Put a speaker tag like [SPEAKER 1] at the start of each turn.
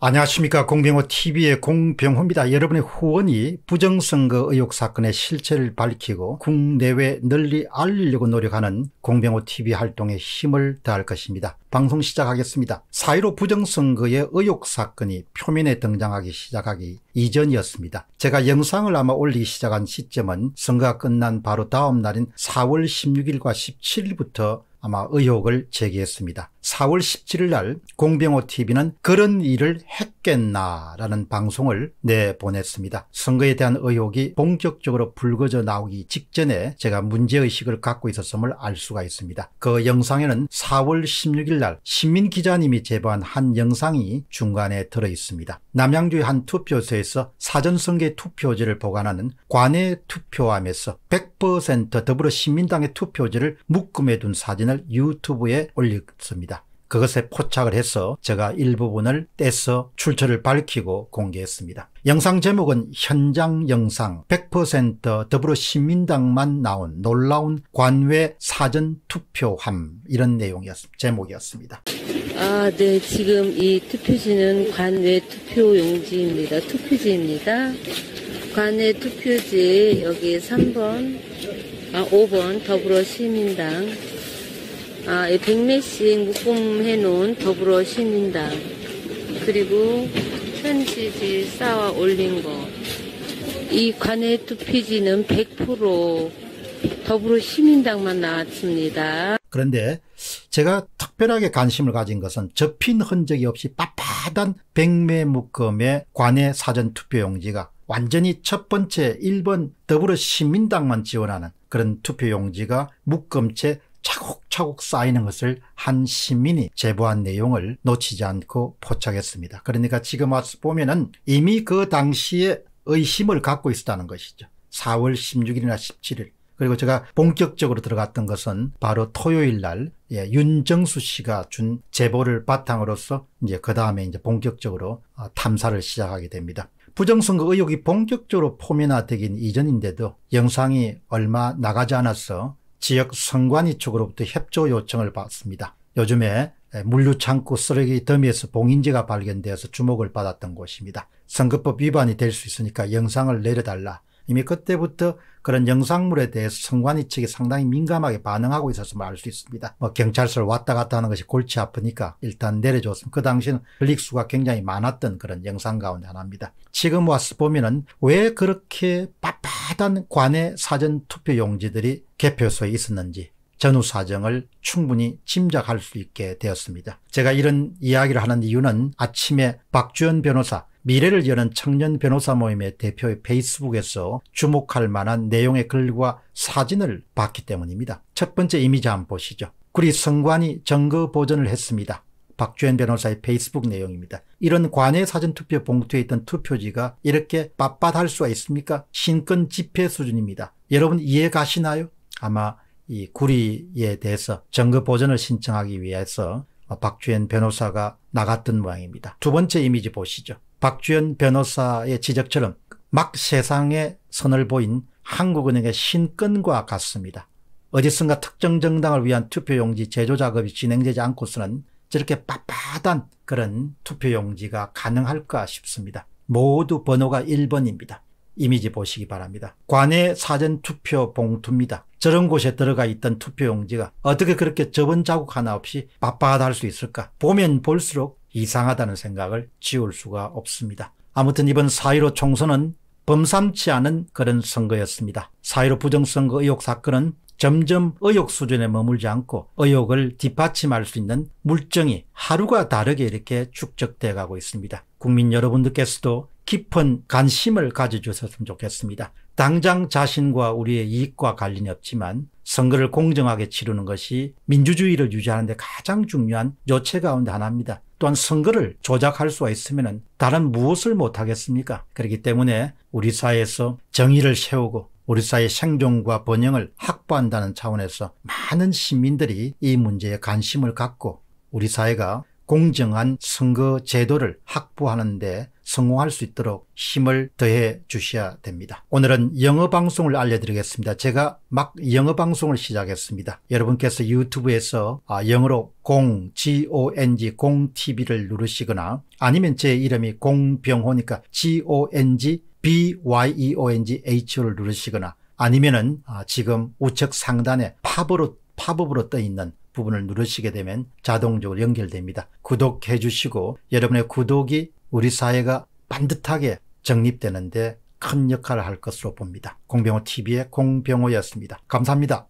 [SPEAKER 1] 안녕하십니까 공병호 tv의 공병호입니다. 여러분의 후원이 부정선거 의혹 사건의 실체를 밝히고 국내외 널리 알리려고 노력하는 공병호 tv 활동에 힘을 다할 것입니다. 방송 시작하겠습니다. 4.15 부정선거의 의혹 사건이 표면에 등장하기 시작하기 이전이었습니다. 제가 영상을 아마 올리기 시작한 시점은 선거가 끝난 바로 다음 날인 4월 16일과 17일부터 아마 의혹을 제기했습니다. 4월 17일 날 공병호 TV는 그런 일을 했 있겠나라는 방송을 내보냈습니다. 선거에 대한 의혹이 본격적으로 불거져 나오기 직전에 제가 문제의식을 갖고 있었음을 알 수가 있습니다. 그 영상에는 4월 16일 날 신민 기자님이 제보한 한 영상이 중간에 들어 있습니다. 남양주의 한 투표소에서 사전선거 투표지를 보관하는 관내 투표함에서 100% 더불어시민당의 투표지를 묶음해 둔 사진을 유튜브에 올렸습니다. 그것에 포착을 해서 제가 일부분을 떼서 출처를 밝히고 공개했습니다. 영상 제목은 현장 영상 100% 더불어시민당만 나온 놀라운 관외 사전 투표함 이런 내용이었 제목이었습니다.
[SPEAKER 2] 아, 네. 지금 이 투표지는 관외 투표용지입니다. 투표지입니다. 관외 투표지 여기 3번, 아, 5번 더불어시민당 아, 1매씩 묶음해 놓은 더불어 신인당 그리고 현지지 쌓아 올린 거. 이 관의 투피지는 100% 더불어 시민당만 나왔습니다.
[SPEAKER 1] 그런데 제가 특별하게 관심을 가진 것은 접힌 흔적이 없이 빳빳한 백매 묶음의 관의 사전 투표용지가 완전히 첫 번째 1번 더불어 시민당만 지원하는 그런 투표용지가 묶음채 차곡차곡 쌓이는 것을 한 시민이 제보한 내용을 놓치지 않고 포착했습니다. 그러니까 지금 와서 보면은 이미 그 당시에 의심을 갖고 있었다는 것이죠. 4월 16일이나 17일. 그리고 제가 본격적으로 들어갔던 것은 바로 토요일 날 예, 윤정수 씨가 준 제보를 바탕으로서 이제 그 다음에 이제 본격적으로 아, 탐사를 시작하게 됩니다. 부정선거 그 의혹이 본격적으로 포면화되긴 이전인데도 영상이 얼마 나가지 않아서 지역 선관위 측으로부터 협조 요청을 받습니다. 요즘에 물류창고 쓰레기 더미에서 봉인제가 발견되어서 주목을 받았던 곳입니다. 선거법 위반이 될 수 있으니까 영상을 내려달라. 이미 그때부터 그런 영상물에 대해서 선관위 측이 상당히 민감하게 반응하고 있었음을알 수 있습니다. 뭐 경찰서를 왔다 갔다 하는 것이 골치 아프니까 일단 내려줬으그 당시는 클릭수가 굉장히 많았던 그런 영상 가운데 하나입니다. 지금 와서 보면은 왜 그렇게 빳빳한 관의 사전투표 용지들이 개표소에 있었는지 전후 사정을 충분히 짐작할 수 있게 되었습니다. 제가 이런 이야기를 하는 이유는 아침에 박주현 변호사 미래를 여는 청년 변호사 모임의 대표의 페이스북에서 주목할 만한 내용의 글과 사진을 봤기 때문입니다. 첫 번째 이미지 한번 보시죠. 구리 성관이 정거 보전을 했습니다. 박주현 변호사의 페이스북 내용입니다. 이런 관외 사전 투표 봉투에 있던 투표지가 이렇게 빳빳할 수가 있습니까? 신권 집회 수준입니다. 여러분 이해 가시나요? 아마 이 구리에 대해서 증거 보전을 신청하기 위해서 어, 박주현 변호사가 나갔던 모양입니다. 두 번째 이미지 보시죠. 박주현 변호사의 지적처럼 막 세상에 선을 보인 한국은행의 신권과 같습니다. 어디선가 특정 정당을 위한 투표용지 제조 작업이 진행되지 않고서는 저렇게 빳빳한 그런 투표용지가 가능할까 싶습니다. 모두 번호가 1번입니다. 이미지 보시기 바랍니다. 관외 사전투표 봉투입니다. 저런 곳에 들어가 있던 투표용지가 어떻게 그렇게 접은 자국 하나 없이 빳빳할 수 있을까? 보면 볼수록 이상하다는 생각을 지울 수가 없습니다. 아무튼 이번 4.15 총선은 범삼치 않은 그런 선거였습니다. 4.15 부정선거 의혹 사건은 점점 의혹 수준에 머물지 않고 의혹을 뒷받침할 수 있는 물정이 하루가 다르게 이렇게 축적돼 가고 있습니다. 국민 여러분들께서도 깊은 관심을 가져주셨으면 좋겠습니다. 당장 자신과 우리의 이익과 관련이 없지만 선거를 공정하게 치르는 것이 민주주의를 유지하는 데 가장 중요한 요체 가운데 하나입니다. 또한 선거를 조작할 수 있으면 다른 무엇을 못하겠습니까? 그렇기 때문에 우리 사회에서 정의를 세우고 우리 사회의 생존과 번영을 확보한다는 차원에서 많은 시민들이 이 문제에 관심을 갖고 우리 사회가 공정한 선거 제도를 확보하는데 성공할 수 있도록 힘을 더해 주셔야 됩니다. 오늘은 영어 방송을 알려드리겠습니다. 제가 막 영어 방송을 시작했습니다. 여러분께서 유튜브에서 아, 영어로 공, G-O-N-G, 공TV를 누르시거나 아니면 제 이름이 공병호니까 G-O-N-G, B-Y-E-O-N-G, H를 누르시거나 아니면은 아, 지금 우측 상단에 팝으로, 팝업으로 떠 있는 부분을 누르시게 되면 자동적으로 연결됩니다. 구독해 주시고 여러분의 구독이 우리 사회가 반듯하게 정립되는데 큰 역할을 할 것으로 봅니다. 공병호 TV의 공병호였습니다. 감사합니다.